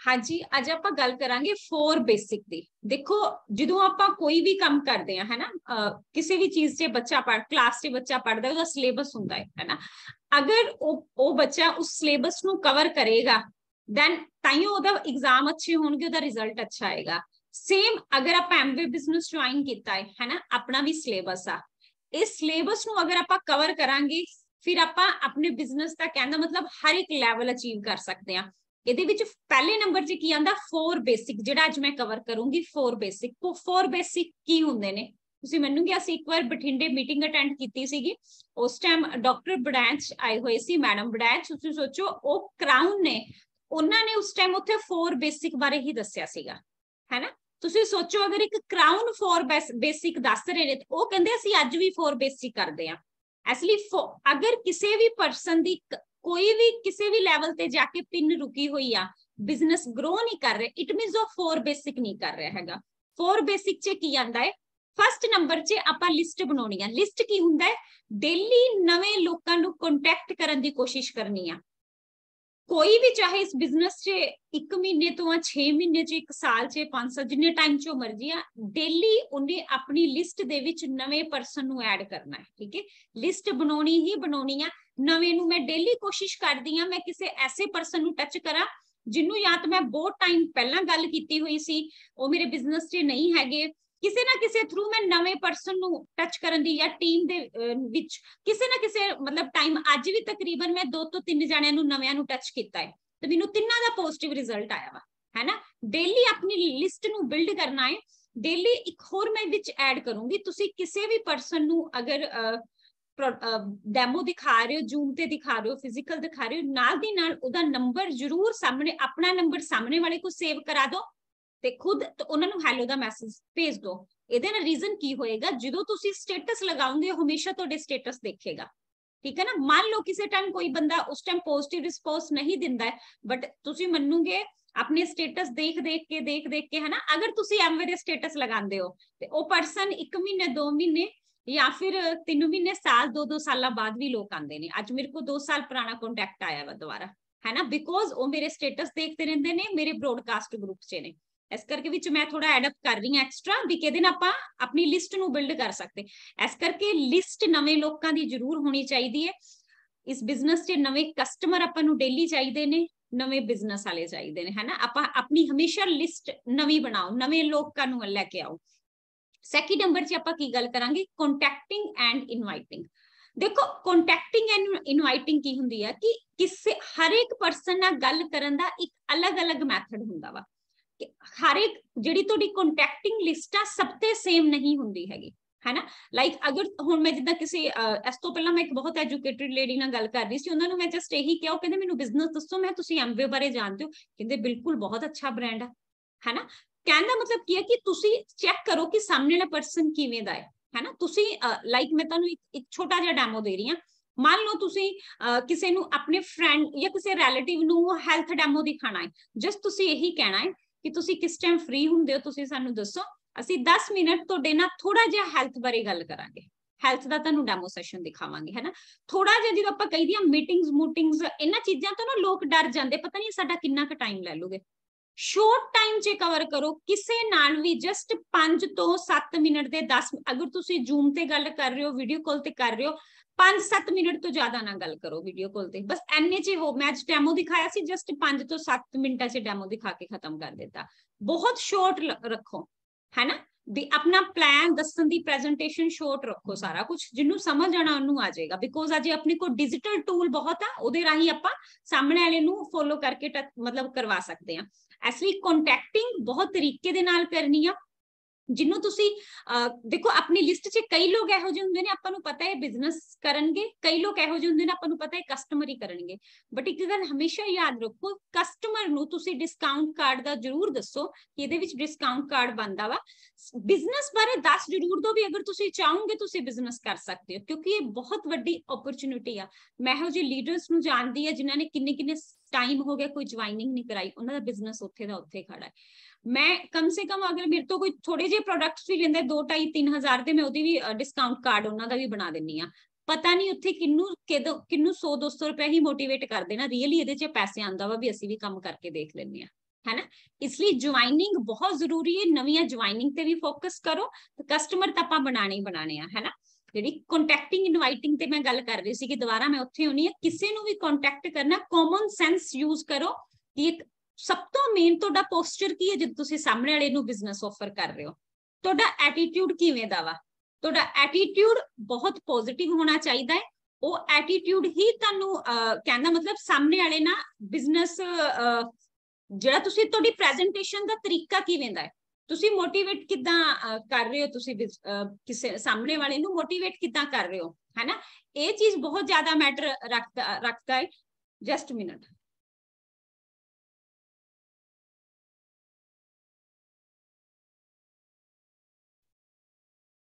हाँ जी अज आप गल करा फोर बेसिक दी देखो जो आप कोई भी काम करते हैं है ना आ, किसी भी चीज से बच्चा पढ़ क्लास से बच्चा पढ़ता है सिलेबस होंगे है, ना अगर ओ, ओ बच्चा उस सिलेबस न कवर करेगा दैन ताइ एग्जाम अच्छे होगा रिजल्ट अच्छा आएगा सेम अगर आप एमवे बिजनेस ज्वाइन किया है, है ना अपना भी सिलेबस आ इस सिलेबस न अगर आप कवर करा फिर आप अपने बिजनेस का कहना मतलब हर एक लैवल अचीव कर सकते हैं ਇਹਦੇ ਵਿੱਚ ਪਹਿਲੇ ਨੰਬਰ 'ਚ ਕੀ ਆਂਦਾ 4 ਬੇਸਿਕ ਜਿਹੜਾ ਅੱਜ ਮੈਂ ਕਵਰ ਕਰੂੰਗੀ 4 ਬੇਸਿਕ ਉਹ 4 ਬੇਸਿਕ ਕੀ ਹੁੰਦੇ ਨੇ ਤੁਸੀਂ ਮੈਨੂੰ ਕਿ ਅਸੀਂ ਇੱਕ ਵਾਰ ਬਠਿੰਡੇ ਮੀਟਿੰਗ ਅਟੈਂਡ ਕੀਤੀ ਸੀਗੀ ਉਸ ਟਾਈਮ ਡਾਕਟਰ ਬੜੈਂਚ ਆਏ ਹੋਏ ਸੀ ਮੈਡਮ ਬੜੈਂਚ ਤੁਸੀਂ ਸੋਚੋ ਉਹ ਕਰਾਊਨ ਨੇ ਉਹਨਾਂ ਨੇ ਉਸ ਟਾਈਮ ਉੱਥੇ 4 ਬੇਸਿਕ ਬਾਰੇ ਹੀ ਦੱਸਿਆ ਸੀਗਾ ਹੈਨਾ ਤੁਸੀਂ ਸੋਚੋ ਅਗਰ ਇੱਕ ਕਰਾਊਨ 4 ਬੇਸਿਕ ਦੱਸ ਰਹੇ ਨੇ ਉਹ ਕਹਿੰਦੇ ਅਸੀਂ ਅੱਜ ਵੀ 4 ਬੇਸਿਕ ਕਰਦੇ ਆ ਐਸਲੀ ਅਗਰ ਕਿਸੇ ਵੀ ਪਰਸਨ ਦੀ ਕੋਈ ਵੀ ਕਿਸੇ ਵੀ ਲੈਵਲ ਤੇ ਜਾ ਕੇ ਪਿੰਨ ਰੁਕੀ ਹੋਈ ਆ ਬਿਜ਼ਨਸ ਗਰੋ ਨਹੀਂ ਕਰ ਰਿਹਾ ਇਟ ਮੀਨਸ ਉਹ ਫੋਰ ਬੇਸਿਕ ਨਹੀਂ ਕਰ ਰਿਹਾ ਹੈਗਾ ਫੋਰ ਬੇਸਿਕ 'ਚ ਕੀ ਆਂਦਾ ਹੈ ਫਸਟ ਨੰਬਰ 'ਚ ਆਪਾਂ ਲਿਸਟ ਬਣਾਉਣੀ ਆ ਲਿਸਟ ਕੀ ਹੁੰਦਾ ਹੈ ਡੇਲੀ ਨਵੇਂ ਲੋਕਾਂ ਨੂੰ ਕੰਟੈਕਟ ਕਰਨ ਦੀ ਕੋਸ਼ਿਸ਼ ਕਰਨੀ ਆ ਕੋਈ ਵੀ ਚਾਹੇ ਇਸ ਬਿਜ਼ਨਸ 'ਚ 1 ਮਹੀਨੇ ਤੋਂ ਆ 6 ਮਹੀਨੇ 'ਚ 1 ਸਾਲ 'ਚ 5 ਸਾਲ ਜਿੰਨੇ ਟਾਈਮ 'ਚੋਂ ਮਰਜ਼ੀ ਆ ਡੇਲੀ ਉਹਨੇ ਆਪਣੀ ਲਿਸਟ ਦੇ ਵਿੱਚ ਨਵੇਂ ਪਰਸਨ ਨੂੰ ਐਡ ਕਰਨਾ ਹੈ ਠੀਕ ਹੈ ਲਿਸਟ ਬਣਾਉਣੀ ਹੀ ਬਣਾਉਣੀ ਆ ਨਵੇਂ ਨੂੰ ਮੈਂ ਡੇਲੀ ਕੋਸ਼ਿਸ਼ ਕਰਦੀ ਆ ਮੈਂ ਕਿਸੇ ਐਸੇ ਪਰਸਨ ਨੂੰ ਟੱਚ ਕਰਾਂ ਜਿਹਨੂੰ ਜਾਂ ਤਾਂ ਮੈਂ ਬਹੁਤ ਟਾਈਮ ਪਹਿਲਾਂ ਗੱਲ ਕੀਤੀ ਹੋਈ ਸੀ ਉਹ ਮੇਰੇ ਬਿਜ਼ਨਸ 'ਚ ਨਹੀਂ ਹੈਗੇ ਕਿਸੇ ਨਾ ਕਿਸੇ ਥਰੂ ਮੈਂ ਨਵੇਂ ਪਰਸਨ ਨੂੰ ਟੱਚ ਕਰਨ ਦੀ ਜਾਂ ਟੀਮ ਦੇ ਵਿੱਚ ਕਿਸੇ ਨਾ ਕਿਸੇ ਮਤਲਬ ਟਾਈਮ ਅੱਜ ਵੀ ਤਕਰੀਬਨ ਮੈਂ ਦੋ ਤੋਂ ਤਿੰਨ ਜਣਿਆਂ ਨੂੰ ਨਵਿਆਂ ਨੂੰ ਟੱਚ ਕੀਤਾ ਹੈ ਤੇ ਮੈਨੂੰ ਤਿੰਨਾਂ ਦਾ ਪੋਜ਼ਿਟਿਵ ਰਿਜ਼ਲਟ ਆਇਆ ਵਾ ਹੈਨਾ ਡੇਲੀ ਆਪਣੀ ਲਿਸਟ ਨੂੰ ਬਿਲਡ ਕਰਨਾ ਹੈ ਡੇਲੀ ਇੱਕ ਹੋਰ ਮੈਂ ਵਿੱਚ ਐਡ ਕਰੂੰਗੀ ਤੁਸੀਂ ਕਿਸੇ ਵੀ ਪਰਸਨ ਨੂੰ ਅਗਰ ਡੈਮੋ ਦਿਖਾ ਰਹੇ ਹੋ ਜ਼ੂਮ ਤੇ ਦਿਖਾ ਰਹੇ ਹੋ ਫਿਜ਼ੀਕਲ ਦਿਖਾ ਰਹੇ ਹੋ ਨਾਲ ਦੀ ਨਾਲ ਉਹਦਾ ਨੰਬਰ ਜ਼ਰੂਰ ਸਾਹਮਣੇ ਆਪਣਾ ਨੰਬਰ ਸਾਹਮਣੇ ਵਾਲੇ ਕੋ ਸੇਵ ਕਰਾ ਦਿਓ ਤੇ ਖੁਦ ਉਹਨਾਂ ਨੂੰ ਹੈਲੋ ਦਾ ਮੈਸੇਜ ਭੇਜ ਦਿਓ ਇਹਦੇ ਨਾਲ ਰੀਜ਼ਨ ਕੀ ਹੋਏਗਾ ਜਦੋਂ ਤੁਸੀਂ ਸਟੇਟਸ ਲਗਾਉਂਗੇ ਹਮੇਸ਼ਾ ਤੁਹਾਡੇ ਸਟੇਟਸ ਦੇਖੇਗਾ ਠੀਕ ਹੈ ਨਾ ਮੰਨ ਲਓ ਕਿਸੇ ਟਾਈਮ ਕੋਈ ਬੰਦਾ ਉਸ ਟਾਈਮ ਪੋਜ਼ਿਟਿਵ ਰਿਸਪੌਂਸ ਨਹੀਂ ਦਿੰਦਾ ਹੈ ਬਟ ਤੁਸੀਂ ਮੰਨੋਗੇ ਆਪਣੇ ਸਟੇਟਸ ਦੇਖ ਦੇਖ ਕੇ ਦੇਖ ਦੇਖ ਕੇ ਹੈ ਨਾ ਅਗਰ ਤੁਸੀਂ ਐਮਵੇ ਦੇ ਸਟੇਟਸ ਲਗਾਉਂਦੇ ਹੋ ਤੇ ਉਹ ਪਰਸਨ 1 ਮਹੀਨੇ 2 ਮਹੀਨੇ ਜਾਂ ਫਿਰ 3 ਮਹੀਨੇ ਸਾਲ 2-2 ਸਾਲਾਂ ਬਾਅਦ ਵੀ ਲੋਕ ਆਉਂਦੇ ਨੇ ਅੱਜ ਮੇਰੇ ਕੋਲ 2 ਸਾਲ ਪੁਰਾਣਾ ਕੰਟੈਕਟ ਆਇਆ ਵਾ ਦੁਬਾਰਾ ਹੈ ਨਾ ਬਿਕੋਜ਼ ਉਹ ਮੇਰੇ ਸਟੇਟਸ ਦੇਖਦੇ ਰਹਿੰਦੇ ਨੇ ਮੇਰੇ ਬ੍ਰੋਡਕਾਸਟ ਗਰੁੱਪ 'ਚ ਨੇ ਇਸ ਕਰਕੇ ਵਿੱਚ ਮੈਂ ਥੋੜਾ ਐਡ ਅਪ ਕਰ ਰਹੀ ਹਾਂ ਐਕਸਟਰਾ ਵੀ ਕਿਹਦੇ ਨਾਲ ਆਪਾਂ ਆਪਣੀ ਲਿਸਟ ਨੂੰ ਬਿਲਡ ਕਰ ਸਕਦੇ ਇਸ ਕਰਕੇ ਲਿਸਟ ਨਵੇਂ ਲੋਕਾਂ ਦੀ ਜ਼ਰੂਰ ਹੋਣੀ ਚਾਹੀਦੀ ਹੈ ਇਸ ਬਿਜ਼ਨਸ 'ਚ ਨਵੇਂ ਕਸਟਮਰ ਆਪਾਂ ਨੂੰ ਡੇਲੀ ਚਾਹੀਦੇ ਨੇ ਨਵੇਂ ਬਿਜ਼ਨਸ ਵਾਲੇ ਚਾਹੀਦੇ ਨੇ ਹੈਨਾ ਆਪਾਂ ਆਪਣੀ ਹਮੇਸ਼ਾ ਲਿਸਟ ਨਵੀਂ ਬਣਾਓ ਨਵੇਂ ਲੋਕਾਂ ਨੂੰ ਲੈ ਕੇ ਆਓ ਸੈਕਿੰਡ ਨੰਬਰ 'ਚ ਆਪਾਂ ਕੀ ਗੱਲ ਕਰਾਂਗੇ ਕੰਟੈਕਟਿੰਗ ਐਂਡ ਇਨਵਾਈਟਿੰਗ ਦੇਖੋ ਕੰਟੈਕਟਿੰਗ ਐਂਡ ਇਨਵਾਈਟਿੰਗ ਕੀ ਹੁੰਦੀ ਆ ਕਿ ਕਿਸੇ ਹਰ ਇੱਕ ਪਰਸਨ ਨਾਲ ਗੱਲ ਕਰਨ ਦਾ ਇੱਕ ਅਲੱਗ-ਅਲੱਗ ਮੈਥਡ ਹੁੰਦਾ ਵਾ ਹਰ ਇੱਕ ਜਿਹੜੀ ਤੁਹਾਡੀ ਕੰਟੈਕਟਿੰਗ ਲਿਸਟ ਆ ਸਭ ਤੇ ਸੇਮ ਨਹੀਂ ਹੁੰਦੀ ਹੈਗੀ ਹੈਨਾ ਲਾਈਕ ਅਗਰ ਹੁਣ ਮੈਂ ਜਿੱਦਾਂ ਕਿਸੇ ਇਸ ਤੋਂ ਪਹਿਲਾਂ ਮੈਂ ਇੱਕ ਬਹੁਤ ਐਜੂਕੇਟਿਡ ਲੇਡੀ ਨਾਲ ਗੱਲ ਕਰ ਰਹੀ ਸੀ ਉਹਨਾਂ ਨੂੰ ਮੈਂ ਜਸਟ ਇਹੀ ਕਿਹਾ ਉਹ ਕਹਿੰਦੇ ਮੈਨੂੰ ਬਿਜ਼ਨਸ ਦੱਸੋ ਮੈਂ ਤੁਸੀਂ ਐਮਵੇ ਬਾਰੇ ਜਾਣਦੇ ਹੋ ਕਹਿੰਦੇ ਬਿਲਕੁਲ ਬਹੁਤ ਅੱਛਾ ਬ੍ਰਾਂਡ ਆ ਹੈਨਾ ਕਹਿਣ ਦਾ ਮਤਲਬ ਕੀ ਹੈ ਕਿ ਤੁਸੀਂ ਚੈੱਕ ਕਰੋ ਕਿ ਸਾਹਮਣੇ ਵਾਲਾ ਪਰਸਨ ਕਿਵੇਂ ਦਾ ਹੈ ਹੈਨਾ ਤੁਸੀਂ ਲਾਈਕ ਮੈਂ ਤੁਹਾਨੂੰ ਇੱਕ ਛੋਟਾ ਜਿਹਾ ਡੈਮੋ ਦੇ ਰਹੀ ਹਾਂ ਮੰਨ ਲਓ ਤੁਸੀਂ ਕਿਸੇ ਨੂੰ ਆਪਣੇ ਫਰੈਂਡ ਜਾਂ ਕਿਸੇ ਰਿਲੇਟਿਵ ਨੂੰ ਹੈਲਥ ਡੈਮੋ ਦਿਖਾਣਾ ਹੈ ਜਸਟ ਤੁਸੀਂ ਇਹੀ ਕਹਿਣਾ ਹੈ ਕਿ ਤੁਸੀਂ ਕਿਸ ਟਾਈਮ ਫ੍ਰੀ ਹੁੰਦੇ ਹੋ ਤੁਸੀਂ ਸਾਨੂੰ ਦੱਸੋ ਅਸੀਂ 10 ਮਿੰਟ ਤੁਹਾਡੇ ਨਾਲ ਥੋੜਾ ਜਿਹਾ ਹੈਲਥ ਬਾਰੇ ਗੱਲ ਕਰਾਂਗੇ ਹੈਲਥ ਦਾ ਤੁਹਾਨੂੰ ਡੈਮੋ ਸੈਸ਼ਨ ਦਿਖਾਵਾਂਗੇ ਹੈਨਾ ਥੋੜਾ ਜਿਹਾ ਜਦੋਂ ਆਪਾਂ ਕਹੀ ਦੀਆਂ ਮੀਟਿੰਗਸ ਮੂਟਿੰਗਸ ਇਹਨਾਂ ਚੀਜ਼ਾਂ ਤੋਂ ਨਾ ਲੋਕ ਡਰ ਜਾਂਦੇ ਪਤਾ ਨਹੀਂ ਸਾਡਾ ਕਿੰਨਾ ਕੁ ਟਾਈਮ ਲੈ ਲੂਗੇ ਸ਼ੋਰਟ ਟਾਈਮ 'ਚ ਕਵਰ ਕਰੋ ਕਿਸੇ ਨਾਲ ਵੀ ਜਸਟ 5 ਤੋਂ 7 ਮਿੰਟ ਦੇ 10 ਅਗਰ ਤੁਸੀਂ ਜ਼ੂਮ ਤੇ ਗੱਲ ਕਰ ਰਹੇ ਹੋ ਵੀਡੀਓ ਕਾਲ ਤੇ ਕਰ ਰਹੇ ਹੋ ਪੰਜ ਸੱਤ ਮਿੰਟ ਤੋਂ ਜ਼ਿਆਦਾ ਨਾ ਗੱਲ ਕਰੋ ਵੀਡੀਓ ਕਾਲ ਤੇ ਬਸ ਐਨੇ ਚ ਉਹ ਮੈਚ ਡੈਮੋ ਦਿਖਾਇਆ ਸੀ ਜਸਟ 5 ਤੋਂ 7 ਮਿੰਟਾਂ ਚ ਡੈਮੋ ਦਿਖਾ ਕੇ ਖਤਮ ਕਰ ਦਿੱਤਾ ਬਹੁਤ ਸ਼ਾਰਟ ਰੱਖੋ ਹੈਨਾ ਵੀ ਆਪਣਾ ਪਲਾਨ ਦੱਸਣ ਦੀ ਪ੍ਰੈਜੈਂਟੇਸ਼ਨ ਸ਼ਾਰਟ ਰੱਖੋ ਸਾਰਾ ਕੁਝ ਜਿਹਨੂੰ ਸਮਝ ਆਣਾ ਉਹਨੂੰ ਆ ਜਾਏਗਾ ਬਿਕੋਜ਼ ਅਜੇ ਆਪਣੇ ਕੋਲ ਡਿਜੀਟਲ ਟੂਲ ਬਹੁਤ ਆ ਉਹਦੇ ਰਾਹੀਂ ਆਪਾਂ ਸਾਹਮਣੇ ਵਾਲੇ ਨੂੰ ਫੋਲੋ ਕਰਕੇ ਮਤਲਬ ਕਰਵਾ ਸਕਦੇ ਆ ਐਸਲੀ ਕੰਟੈਕਟਿੰਗ ਬਹੁਤ ਤਰੀਕੇ ਦੇ ਨਾਲ ਕਰਨੀ ਆ ਜਿਹਨੂੰ ਤੁਸੀਂ ਦੇਖੋ ਆਪਣੀ ਲਿਸਟ 'ਚ ਕਈ ਲੋਕ ਇਹੋ ਜਿਹੇ ਹੁੰਦੇ ਨੇ ਆਪਾਂ ਨੂੰ ਪਤਾ ਹੈ ਬਿਜ਼ਨਸ ਕਰਨਗੇ ਕਈ ਲੋਕ ਇਹੋ ਜਿਹੇ ਹੁੰਦੇ ਨੇ ਆਪਾਂ ਨੂੰ ਪਤਾ ਹੈ ਕਸਟਮਰ ਹੀ ਕਰਨਗੇ ਬਟ ਇੱਕ ਗੱਲ ਹਮੇਸ਼ਾ ਯਾਦ ਰੱਖੋ ਕਸਟਮਰ ਨੂੰ ਤੁਸੀਂ ਡਿਸਕਾਊਂਟ ਕਾਰਡ ਦਾ ਜ਼ਰੂਰ ਦੱਸੋ ਕਿ ਇਹਦੇ ਵਿੱਚ ਡਿਸਕਾਊਂਟ ਕਾਰਡ ਬੰਦਾ ਵਾ ਬਿਜ਼ਨਸ ਬਾਰੇ 10 ਜ਼ਰੂਰ ਦੋ ਵੀ ਅਗਰ ਤੁਸੀਂ ਚਾਹੋਗੇ ਤੁਸੀਂ ਬਿਜ਼ਨਸ ਕਰ ਸਕਦੇ ਹੋ ਕਿਉਂਕਿ ਇਹ ਬਹੁਤ ਵੱਡੀ ਓਪਰਚ्युनिटी ਆ ਮੈਂ ਇਹੋ ਜਿਹੇ ਲੀਡਰਸ ਨੂੰ ਜਾਣਦੀ ਆ ਜਿਨ੍ਹਾਂ ਨੇ ਕਿੰਨੇ ਕਿੰਨੇ ਟਾਈਮ ਹੋ ਗਿਆ ਕੋਈ ਜੁਆਇਨਿੰਗ ਨਹੀਂ ਕਰਾਈ ਉਹਨਾਂ ਦਾ ਬਿਜ਼ਨਸ ਉੱਥੇ ਦਾ ਉੱਥੇ ਖੜਾ ਹੈ ਮੈਂ ਕਮ ਸੇ ਕਮ ਅਗਰ ਮੇਰੇ ਤੋਂ ਕੋਈ ਥੋੜੇ ਜਿਹੇ ਪ੍ਰੋਡਕਟਸ ਵੀ ਲੈਂਦਾ 2 ਟਾਈ 3000 ਤੇ ਮੈਂ ਉਹਦੀ ਵੀ ਡਿਸਕਾਊਂਟ ਕਾਰਡ ਉਹਨਾਂ ਦਾ ਵੀ ਬਣਾ ਦਿੰਨੀ ਆ ਪਤਾ ਨਹੀਂ ਉੱਥੇ ਕਿੰਨੂ ਕਿਦੋਂ ਕਿੰਨੂ 100 200 ਰੁਪਏ ਹੀ ਮੋਟੀਵੇਟ ਕਰ ਦੇਣਾ ਰੀਅਲੀ ਇਹਦੇ 'ਚ ਪੈਸੇ ਆਂਦਾ ਵਾ ਵੀ ਅਸੀਂ ਵੀ ਕੰਮ ਕਰਕੇ ਦੇਖ ਲੈਂਦੇ ਆ ਹੈਨਾ ਇਸ ਲਈ ਜੁਆਇਨਿੰਗ ਬਹੁਤ ਜ਼ਰੂਰੀ ਹੈ ਨਵੀਆਂ ਜੁਆਇਨਿੰਗ ਤੇ ਵੀ ਫੋਕਸ ਕਰੋ ਤੇ ਕਸਟਮਰ ਤਾਂ ਆਪਾਂ ਬਣਾਣੇ ਹੀ ਬਣਾਣੇ ਆ ਹੈਨਾ ਜਿਹੜੀ ਕੰਟੈਕਟਿੰਗ ਇਨਵਾਈਟਿੰਗ ਤੇ ਮੈਂ ਗੱਲ ਕਰ ਰਹੀ ਸੀ ਕਿ ਦੁਬਾਰਾ ਮੈਂ ਉੱਥੇ ਹੁਣੀ ਆ ਕਿਸੇ ਨੂੰ ਵੀ ਕੰਟੈਕਟ ਕਰਨਾ ਕਾਮਨ ਸੈਂਸ ਯੂਜ਼ ਕਰੋ ਕਿ ਇੱਕ ਸਭ ਤੋਂ ਮੇਨ ਤੁਹਾਡਾ ਪੋਸਚਰ ਕੀ ਹੈ ਜਦ ਤੁਸੀਂ ਸਾਹਮਣੇ ਵਾਲੇ ਨੂੰ ਬਿਜ਼ਨਸ ਆਫਰ ਕਰ ਰਹੇ ਹੋ ਤੁਹਾਡਾ ਐਟੀਟਿਊਡ ਕਿਵੇਂ ਦਾ ਵਾ ਤੁਹਾਡਾ ਐਟੀਟਿਊਡ ਬਹੁਤ ਪੋਜ਼ਿਟਿਵ ਹੋਣਾ ਚਾਹੀਦਾ ਹੈ ਉਹ ਐਟੀਟਿਊਡ ਹੀ ਤੁਹਾਨੂੰ ਕਹਿੰਦਾ ਮਤਲਬ ਸਾਹਮਣੇ ਵਾਲੇ ਨਾਲ ਬਿਜ਼ਨਸ ਜਿਹੜਾ ਤੁਸੀਂ ਤੁਹਾਡੀ ਪ੍ਰੈਜੈਂਟੇਸ਼ਨ ਦਾ ਤਰੀਕਾ ਕਿਵੇਂ ਦਾ ਹੈ ਤੁਸੀਂ ਮੋਟੀਵੇਟ ਕਿਦਾਂ ਕਰ ਰਹੇ ਹੋ ਤੁਸੀਂ ਕਿਸੇ ਸਾਹਮਣੇ ਵਾਲੇ ਨੂੰ ਮੋਟੀਵੇਟ ਕਿਦਾਂ ਕਰ ਰਹੇ ਹੋ ਹੈਨਾ ਇਹ ਚੀਜ਼ ਬਹੁਤ ਜ਼ਿਆਦਾ ਮੈਟਰ ਰੱਖਦਾ ਰੱਖਦਾ ਹੈ ਜਸਟ ਮਿੰਟ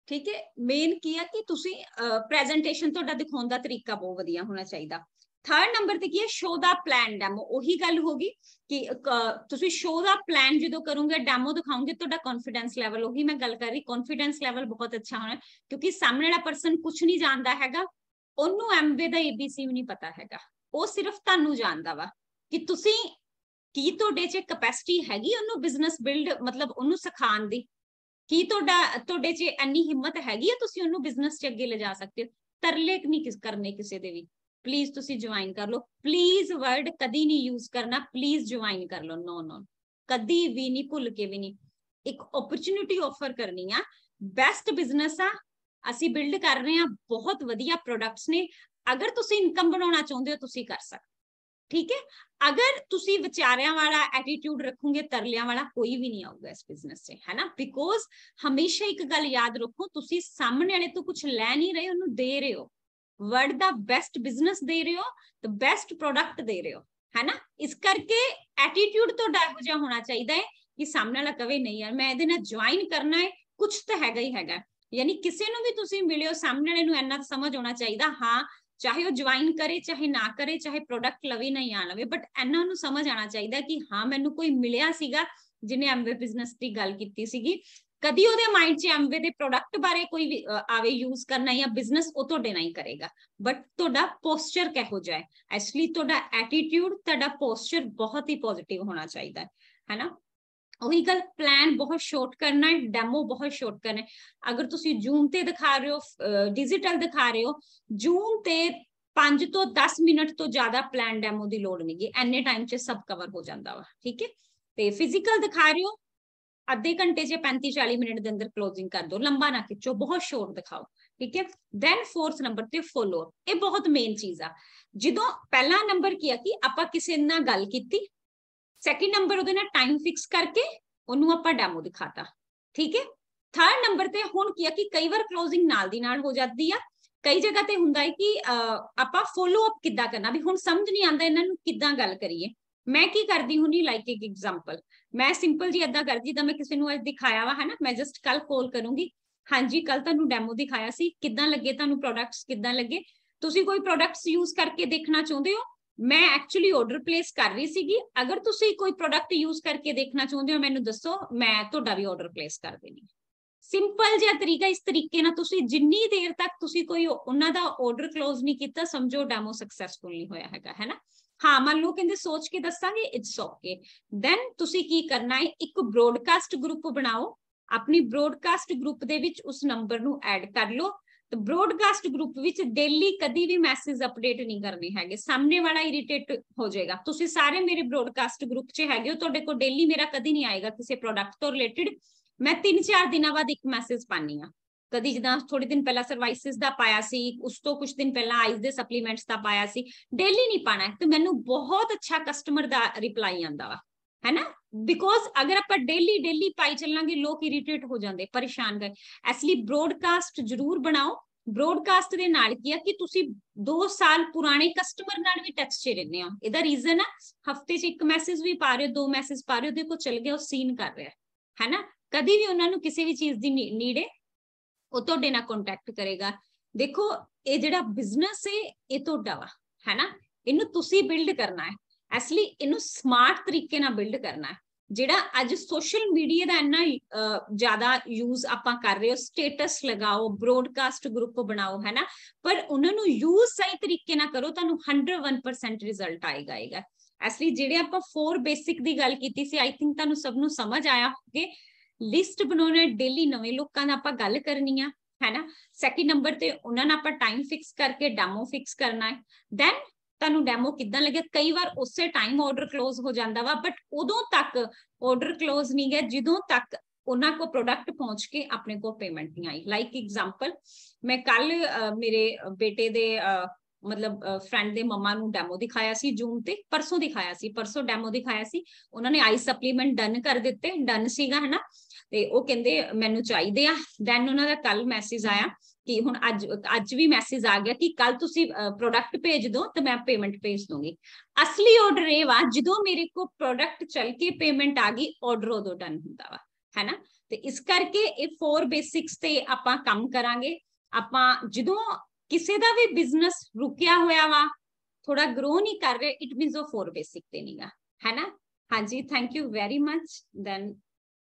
ਠੀਕ ਹੈ ਮੇਨ ਕੀ ਹੈ ਕਿ ਤੁਸੀਂ ਪ੍ਰੈਜੈਂਟੇਸ਼ਨ ਤੁਹਾਡਾ ਦਿਖਾਉਣ ਦਾ ਤਰੀਕਾ ਬਹੁਤ ਵਧੀਆ ਹੋਣਾ ਚਾਹੀਦਾ ਥਰਡ ਨੰਬਰ ਤੇ ਕੀ ਹੈ ਸ਼ੋ ਦਾ ਪਲਾਨ ਡੈਮੋ ਉਹੀ ਗੱਲ ਹੋਗੀ ਕਿ ਤੁਸੀਂ ਸ਼ੋ ਦਾ ਪਲਾਨ ਜਦੋਂ ਕਰੋਗੇ ਡੈਮੋ ਦਿਖਾਓਗੇ ਤੁਹਾਡਾ ਕੌਨਫੀਡੈਂਸ ਲੈਵਲ ਉਹੀ ਮੈਂ ਗੱਲ ਕਰ ਰਹੀ ਕੌਨਫੀਡੈਂਸ ਲੈਵਲ ਬਹੁਤ ਅੱਛਾ ਹੋਣਾ ਕਿਉਂਕਿ ਸਾਹਮਣੇ ਵਾਲਾ ਪਰਸਨ ਕੁਝ ਨਹੀਂ ਜਾਣਦਾ ਹੈਗਾ ਉਹਨੂੰ ਐਮਵੇ ਦਾ ਏਬੀਸੀ ਵੀ ਨਹੀਂ ਪਤਾ ਹੈਗਾ ਉਹ ਸਿਰਫ ਤੁਹਾਨੂੰ ਜਾਣਦਾ ਵਾ ਕਿ ਤੁਸੀਂ ਕੀ ਤੁਹਾਡੇ 'ਚ ਕਪੈਸਿਟੀ ਹੈਗੀ ਉਹਨੂੰ ਬਿਜ਼ਨਸ ਬਿਲਡ ਮਤਲਬ ਉਹਨੂੰ ਸਿਖਾਉਣ ਦੀ ਕੀ ਤੁਹਾਡਾ ਤੁਹਾਡੇ 'ਚ ਇੰਨੀ ਹਿੰਮਤ ਹੈਗੀ ਆ ਤੁਸੀਂ ਉਹਨੂੰ ਬਿਜ਼ਨਸ 'ਚ ਅੱਗੇ ਲਿਜਾ ਸਕਦੇ ਹੋ ਤਰਲੇਕ ਨਹੀਂ ਕਿਸ ਕਰਨੇ ਕਿਸੇ ਦੇ ਵੀ ਪਲੀਜ਼ ਤੁਸੀਂ ਜੁਆਇਨ ਕਰ ਲਓ ਪਲੀਜ਼ ਵਰਡ ਕਦੀ ਨਹੀਂ ਯੂਜ਼ ਕਰਨਾ ਪਲੀਜ਼ ਜੁਆਇਨ ਕਰ ਲਓ ਨੋ ਨੋ ਕਦੀ ਵੀ ਨਹੀਂ ਭੁੱਲ ਕੇ ਵੀ ਨਹੀਂ ਇੱਕ ਓਪਰਚ्युनिटी ਆਫਰ ਕਰਨੀ ਆ ਬੈਸਟ ਬਿਜ਼ਨਸ ਆ ਅਸੀਂ ਬਿਲਡ ਕਰ ਰਹੇ ਆ ਬਹੁਤ ਵਧੀਆ ਪ੍ਰੋਡਕਟਸ ਨੇ ਅਗਰ ਤੁਸੀਂ ਇਨਕਮ ਬਣਾਉਣਾ ਚਾਹੁੰਦੇ ਹੋ ਤੁਸੀਂ ਕਰ ਸਕਦੇ ਠੀਕ ਹੈ ਅਗਰ ਤੁਸੀਂ ਵਿਚਾਰਿਆਂ ਵਾਲਾ ਐਟੀਟਿਊਡ ਰੱਖੋਗੇ ਤਰਲਿਆਂ ਵਾਲਾ ਕੋਈ ਵੀ ਨਹੀਂ ਆਊਗਾ ਇਸ ਬਿਜ਼ਨਸ 'ਚ ਹੈਨਾ ਬਿਕੋਜ਼ ਹਮੇਸ਼ਾ ਇੱਕ ਗੱਲ ਯਾਦ ਰੱਖੋ ਤੁਸੀਂ ਸਾਹਮਣੇ ਵਾਲੇ ਤੋਂ ਕੁਝ ਲੈ ਨਹੀਂ ਰਹੇ ਉਹਨੂੰ ਦੇ ਰਹੇ ਹੋ ਵਰਡ ਦਾ ਬੈਸਟ ਬਿਜ਼ਨਸ ਦੇ ਰਹੇ ਹੋ ਤੇ ਬੈਸਟ ਪ੍ਰੋਡਕਟ ਦੇ ਰਹੇ ਹੋ ਹੈਨਾ ਇਸ ਕਰਕੇ ਐਟੀਟਿਊਡ ਤੁਹਾਡਾ ਇਹੋ ਜਿਹਾ ਹੋਣਾ ਚਾਹੀਦਾ ਹੈ ਕਿ ਸਾਹਮਣੇ ਵਾਲਾ ਕਵੇ ਨਹੀਂ ਯਾਰ ਮੈਂ ਇਹਦੇ ਨਾਲ ਜੁਆਇਨ ਕਰਨਾ ਹੈ ਕੁਝ ਤਾਂ ਹੈਗਾ ਹੀ ਹੈਗਾ ਯਾਨੀ ਕਿਸੇ ਨੂੰ ਵੀ ਤੁਸੀਂ ਮਿਲਿਓ ਸਾਹਮਣੇ ਵਾਲੇ ਨੂੰ ਇੰਨਾ ਸਮਝ ਹੋਣਾ ਚਾਹੀਦਾ ਹਾਂ ਚਾਹੇ ਉਹ ਜੁਆਇਨ ਕਰੇ ਚਾਹੇ ਨਾ ਕਰੇ ਚਾਹੇ ਪ੍ਰੋਡਕਟ ਲਵੇ ਨਾ ਜਾਂ ਲਵੇ ਬਟ ਇਹਨਾਂ ਨੂੰ ਸਮਝ ਆਣਾ ਚਾਹੀਦਾ ਕਿ ਹਾਂ ਮੈਨੂੰ ਕੋਈ ਮਿਲਿਆ ਸੀਗਾ ਜਿਨੇ ਐਮਵੇ ਬਿਜ਼ਨਸ ਦੀ ਗੱਲ ਕੀਤੀ ਸੀਗੀ ਕਦੀ ਉਹਦੇ ਮਾਈਂਡ 'ਚ ਐਮਵੇ ਦੇ ਪ੍ਰੋਡਕਟ ਬਾਰੇ ਕੋਈ ਆਵੇ ਯੂਜ਼ ਕਰਨਾ ਜਾਂ ਬਿਜ਼ਨਸ ਉਹ ਤੁਹਾਡੇ ਨਾਲ ਹੀ ਕਰੇਗਾ ਬਟ ਤੁਹਾਡਾ ਪੋਸਚਰ ਕਿਹੋ ਜਿਹਾ ਹੈ ਐਕਚੁਅਲੀ ਤੁਹਾਡਾ ਐਟੀਟਿਊਡ ਤੁਹਾਡਾ ਪੋਸਚਰ ਬਹੁਤ ਹੀ ਪੋਜ਼ਿਟਿਵ ਹੋਣਾ ਚਾਹੀਦਾ ਹੈ ਹੈਨਾ ਲੀਗਲ ਪਲਾਨ ਬਹੁਤ ਸ਼ਾਰਟ ਕਰਨਾ ਹੈ ਡੈਮੋ ਬਹੁਤ ਸ਼ਾਰਟ ਕਰਨਾ ਹੈ ਅਗਰ ਤੁਸੀਂ ਜ਼ੂਮ ਤੇ ਦਿਖਾ ਰਹੇ ਹੋ ਡਿਜੀਟਲ ਦਿਖਾ ਰਹੇ ਹੋ ਜ਼ੂਮ ਤੇ 5 ਤੋਂ 10 ਮਿੰਟ ਤੋਂ ਜ਼ਿਆਦਾ ਪਲਾਨ ਡੈਮੋ ਦੀ ਲੋੜ ਨਹੀਂਗੀ ਐਨੇ ਟਾਈਮ 'ਚ ਸਭ ਕਵਰ ਹੋ ਜਾਂਦਾ ਵਾ ਠੀਕ ਹੈ ਤੇ ਫਿਜ਼ੀਕਲ ਦਿਖਾ ਰਹੇ ਹੋ ਅੱਧੇ ਘੰਟੇ 'ਚ 35 40 ਮਿੰਟ ਦੇ ਅੰਦਰ ਕਲੋਜ਼ਿੰਗ ਕਰ ਦਿਓ ਲੰਬਾ ਨਾ ਖਿੱਚੋ ਬਹੁਤ ਸ਼ੋਰਟ ਦਿਖਾਓ ਠੀਕ ਹੈ ਦੈਨ ਫੋਰਥ ਨੰਬਰ ਤੇ ਫੋਲੋ ਇਹ ਬਹੁਤ ਮੇਨ ਚੀਜ਼ ਆ ਜਦੋਂ ਪਹਿਲਾ ਨੰਬਰ ਕੀ ਆ ਕਿ ਆਪਾਂ ਕਿਸੇ ਨਾਲ ਗੱਲ ਕੀਤੀ ਸੈਕਿੰਡ ਨੰਬਰ ਉਹਦੇ ਨਾਲ ਟਾਈਮ ਫਿਕਸ ਕਰਕੇ ਉਹਨੂੰ ਆਪਾਂ ਡੈਮੋ ਦਿਖਾਤਾ ਠੀਕ ਹੈ ਥਰਡ ਨੰਬਰ ਤੇ ਹੁਣ ਕੀ ਆ ਕਿ ਕਈ ਵਾਰ ক্লোজিং ਨਾਲ ਦੀ ਨਾਲ ਹੋ ਜਾਂਦੀ ਆ ਕਈ ਜਗ੍ਹਾ ਤੇ ਹੁੰਦਾ ਹੈ ਕਿ ਆਪਾਂ ਫੋਲੋ ਅਪ ਕਿੱਦਾਂ ਕਰਨਾ ਵੀ ਹੁਣ ਸਮਝ ਨਹੀਂ ਆਉਂਦਾ ਇਹਨਾਂ ਨੂੰ ਕਿੱਦਾਂ ਗੱਲ ਕਰੀਏ ਮੈਂ ਕੀ ਕਰਦੀ ਹੁੰਨੀ ਲਾਈਕ ਇੱਕ ਐਗਜ਼ਾਮਪਲ ਮੈਂ ਸਿੰਪਲ ਜੀ ਇਦਾਂ ਕਰਦੀ ਜਿੱਦਾਂ ਮੈਂ ਕਿਸੇ ਨੂੰ ਅੱਜ ਦਿਖਾਇਆ ਵਾ ਹੈ ਨਾ ਮੈਂ ਜਸਟ ਕੱਲ ਕਾਲ ਕਰੂੰਗੀ ਹਾਂਜੀ ਕੱਲ ਤੁਹਾਨੂੰ ਡੈਮੋ ਦਿਖਾਇਆ ਸੀ ਕਿੱਦਾਂ ਲੱਗੇ ਤੁਹਾਨੂੰ ਪ੍ਰੋਡਕਟਸ ਕਿੱਦਾਂ ਲੱਗੇ ਤੁਸੀਂ ਕੋਈ ਪ੍ਰੋਡਕਟਸ ਯੂਜ਼ ਕਰਕੇ ਦੇਖਣਾ ਚਾਹੁੰਦੇ ਹੋ ਮੈਂ ਐਕਚੁਅਲੀ ਆਰਡਰ ਪਲੇਸ ਕਰ ਰਹੀ ਸੀਗੀ ਅਗਰ ਤੁਸੀਂ ਕੋਈ ਪ੍ਰੋਡਕਟ ਯੂਜ਼ ਕਰਕੇ ਦੇਖਣਾ ਚਾਹੁੰਦੇ ਹੋ ਮੈਨੂੰ ਦੱਸੋ ਮੈਂ ਤੁਹਾਡਾ ਵੀ ਆਰਡਰ ਪਲੇਸ ਕਰ ਦੇਣੀ ਸਿੰਪਲ ਜਿਹਾ ਤਰੀਕਾ ਇਸ ਤਰੀਕੇ ਨਾਲ ਤੁਸੀਂ ਜਿੰਨੀ ਦੇਰ ਤੱਕ ਤੁਸੀਂ ਕੋਈ ਉਹਨਾਂ ਦਾ ਆਰਡਰ ক্লোਜ਼ ਨਹੀਂ ਕੀਤਾ ਸਮਝੋ ਡੈਮੋ ਸਕਸੈਸਫੁਲ ਨਹੀਂ ਹੋਇਆ ਹੈਗਾ ਹੈਨਾ ਹਾਂ ਮੰਨ ਲਓ ਕਹਿੰਦੇ ਸੋਚ ਕੇ ਦੱਸਾਂਗੇ ਇਟਸ ਓਕੇ ਦੈਨ ਤੁਸੀਂ ਕੀ ਕਰਨਾ ਹੈ ਇੱਕ ਬ੍ਰੋਡਕਾਸਟ ਗਰੁੱਪ ਬਣਾਓ ਆਪਣੀ ਬ੍ਰੋਡਕਾਸਟ ਗਰੁੱਪ ਦੇ ਵਿੱਚ ਉਸ ਨੰਬਰ ਨੂੰ ਐਡ ਕਰ ਲਓ ਤੇ ਬ੍ਰੋਡਕਾਸਟ ਗਰੁੱਪ ਵਿੱਚ ਡੇਲੀ ਕਦੀ ਵੀ ਮੈਸੇਜ ਅਪਡੇਟ ਨਹੀਂ ਕਰਨੇ ਹੈਗੇ ਸਾਹਮਣੇ ਵਾਲਾ ਇਰੀਟੇਟ ਹੋ ਜਾਏਗਾ ਤੁਸੀਂ ਸਾਰੇ ਮੇਰੇ ਬ੍ਰੋਡਕਾਸਟ ਗਰੁੱਪ 'ਚ ਹੈਗੇ ਹੋ ਤੁਹਾਡੇ ਕੋਲ ਡੇਲੀ ਮੇਰਾ ਕਦੀ ਨਹੀਂ ਆਏਗਾ ਕਿਸੇ ਪ੍ਰੋਡਕਟ ਤੋਂ ਰਿਲੇਟਡ ਮੈਂ 3-4 ਦਿਨਾਂ ਬਾਅਦ ਇੱਕ ਮੈਸੇਜ ਪਾਣੀ ਆ ਕਦੀ ਜਦਾਂ ਥੋੜੇ ਦਿਨ ਪਹਿਲਾਂ ਸਰਵਾਈਸਿਸ ਦਾ ਪਾਇਆ ਸੀ ਉਸ ਤੋਂ ਕੁਝ ਦਿਨ ਪਹਿਲਾਂ ਆਈਸ ਦੇ ਸਪਲੀਮੈਂਟਸ ਦਾ ਪਾਇਆ ਸੀ ਡੇਲੀ ਨਹੀਂ ਪਾਣਾ ਤੇ ਮੈਨੂੰ ਬਹੁਤ ਅੱਛਾ ਕਸਟਮਰ ਦਾ ਰਿਪਲਾਈ ਆਂਦਾ ਵਾ है ना ਬਿਕੋਜ਼ ਅਗਰ ਆਪਾਂ ਡੇਲੀ ਡੇਲੀ ਪਾਈ ਚੱਲਾਂਗੇ ਲੋਕ ਇਰੀਟੇਟ ਹੋ ਜਾਂਦੇ ਪਰੇਸ਼ਾਨ ਗਏ ਇਸ ਲਈ ਬ੍ਰੋਡਕਾਸਟ ਜ਼ਰੂਰ ਬਣਾਓ ਬ੍ਰੋਡਕਾਸਟ ਦੇ ਨਾਲ ਕੀ ਆ ਕਿ ਤੁਸੀਂ 2 ਸਾਲ ਪੁਰਾਣੇ ਕਸਟਮਰ ਨਾਲ ਵੀ ਟੱਚ 'ਚ ਰਹਿੰਦੇ ਹੋ ਇਹਦਾ ਰੀਜ਼ਨ ਆ ਹਫਤੇ 'ਚ ਇੱਕ ਮੈਸੇਜ ਵੀ ਪਾ ਰਹੇ ਹੋ ਦੋ ਮੈਸੇਜ ਪਾ ਰਹੇ ਹੋ ਦੇਖੋ ਚੱਲ ਗਿਆ ਉਹ ਸੀਨ ਕਰ ਰਿਹਾ ਹੈ ਨਾ ਕਦੀ ਵੀ ਉਹਨਾਂ ਨੂੰ ਕਿਸੇ ਵੀ ਚੀਜ਼ ਦੀ ਨੀਡ ਹੈ ਉਹ ਤੁਹਾਡੇ ਨਾਲ ਕੰਟੈਕਟ ਕਰੇਗਾ ਦੇਖੋ ਇਹ ਜਿਹੜਾ ਬਿਜ਼ਨਸ ਹੈ ਇਹ ਤੁਹਾਡਾ ਵਾ ਹੈ ਨਾ ਇਹਨੂੰ ਤੁਸੀਂ ਬਿਲਡ ਕਰਨਾ ਹੈ ਐਸਲੀ ਇਹਨੂੰ ਸਮਾਰਟ ਤਰੀਕੇ ਨਾਲ ਬਿਲਡ ਕਰਨਾ ਹੈ ਜਿਹੜਾ ਅੱਜ ਸੋਸ਼ਲ ਮੀਡੀਆ ਦਾ ਇੰਨਾ ਜ਼ਿਆਦਾ ਯੂਜ਼ ਆਪਾਂ ਕਰ ਰਹੇ ਹੋ ਸਟੇਟਸ ਲਗਾਓ ਬ੍ਰੋਡਕਾਸਟ ਗਰੁੱਪ ਬਣਾਓ ਹੈਨਾ ਪਰ ਉਹਨਾਂ ਨੂੰ ਯੂਜ਼ ਸਹੀ ਤਰੀਕੇ ਨਾਲ ਕਰੋ ਤੁਹਾਨੂੰ 101% ਰਿਜ਼ਲਟ ਆਏਗਾ ਆਏਗਾ ਐਸਲੀ ਜਿਹੜੇ ਆਪਾਂ 4 ਬੇਸਿਕ ਦੀ ਗੱਲ ਕੀਤੀ ਸੀ ਆਈ ਥਿੰਕ ਤੁਹਾਨੂੰ ਸਭ ਨੂੰ ਸਮਝ ਆਇਆ ਹੋਵੇ ਲਿਸਟ ਬਣਾਉਣਾ ਡੇਲੀ ਨਵੇਂ ਲੋਕਾਂ ਨਾਲ ਆਪਾਂ ਗੱਲ ਕਰਨੀ ਆ ਹੈਨਾ ਸੈਕਿੰਡ ਨੰਬਰ ਤੇ ਉਹਨਾਂ ਨਾਲ ਆਪਾਂ ਟਾਈਮ ਫਿਕਸ ਕਰਕੇ ਡੈਮੋ ਫਿਕਸ ਕਰਨਾ ਹੈ ਦੈਨ ਤੁਹਾਨੂੰ ਡੈਮੋ ਕਿਦਾਂ ਲੱਗਿਆ ਕਈ ਵਾਰ ਉਸੇ ਟਾਈਮ ਆਰਡਰ ক্লোਜ਼ ਹੋ ਜਾਂਦਾ ਵਾ ਬਟ ਉਦੋਂ ਤੱਕ ਆਰਡਰ ক্লোਜ਼ ਨਹੀਂ ਗਿਆ ਜਦੋਂ ਤੱਕ ਉਹਨਾਂ ਕੋ ਪ੍ਰੋਡਕਟ ਪਹੁੰਚ ਕੇ ਆਪਣੇ ਕੋ ਪੇਮੈਂਟ ਨਹੀਂ ਆਈ ਲਾਈਕ ਐਗਜ਼ਾਮਪਲ ਮੈਂ ਕੱਲ ਮੇਰੇ ਬੇਟੇ ਦੇ ਮਤਲਬ ਫਰੈਂਡ ਦੇ ਮਮਾ ਨੂੰ ਡੈਮੋ ਦਿਖਾਇਆ ਸੀ ਜੂਮ ਤੇ ਪਰਸੋਂ ਦਿਖਾਇਆ ਸੀ ਪਰਸੋਂ ਡੈਮੋ ਦਿਖਾਇਆ ਸੀ ਉਹਨਾਂ ਨੇ ਆਈ ਸਪਲੀਮੈਂਟ ਡਨ ਕਰ ਦਿੱਤੇ ਡਨ ਸੀਗਾ ਹਨਾ ਤੇ ਉਹ ਕਹਿੰਦੇ ਮੈਨੂੰ ਚਾਹੀਦੇ ਆ ਦੈਨ ਉਹਨਾਂ ਦਾ ਕੱਲ ਮੈਸੇਜ ਆਇਆ ਕਿ ਹੁਣ ਅੱਜ ਅੱਜ ਵੀ ਮੈਸੇਜ ਆ ਗਿਆ ਕਿ ਕੱਲ ਤੁਸੀਂ ਪ੍ਰੋਡਕਟ ਭੇਜ ਦਿਓ ਤੇ ਮੈਂ ਪੇਮੈਂਟ ਭੇਜ ਦੂੰਗੀ ਅਸਲੀ ਆਰਡਰ ਇਹ ਵਾ ਜਦੋਂ ਮੇਰੇ ਕੋ ਪ੍ਰੋਡਕਟ ਚਲ ਕੇ ਪੇਮੈਂਟ ਆ ਗਈ ਆਰਡਰ ਉਦੋਂ ਡਨ ਹੁੰਦਾ ਵਾ ਹੈਨਾ ਤੇ ਇਸ ਕਰਕੇ ਇਹ 4 ਬੇਸਿਕਸ ਤੇ ਆਪਾਂ ਕੰਮ ਕਰਾਂਗੇ ਆਪਾਂ ਜਦੋਂ ਕਿਸੇ ਦਾ ਵੀ ਬਿਜ਼ਨਸ ਰੁਕਿਆ ਹੋਇਆ ਵਾ ਥੋੜਾ ਗਰੋ ਨਹੀਂ ਕਰ ਰਿਹਾ ਇਟ ਮੀਨਸ ਉਹ 4 ਬੇਸਿਕ ਤੇ ਨਹੀਂਗਾ ਹੈਨਾ ਹਾਂਜੀ thank you very much then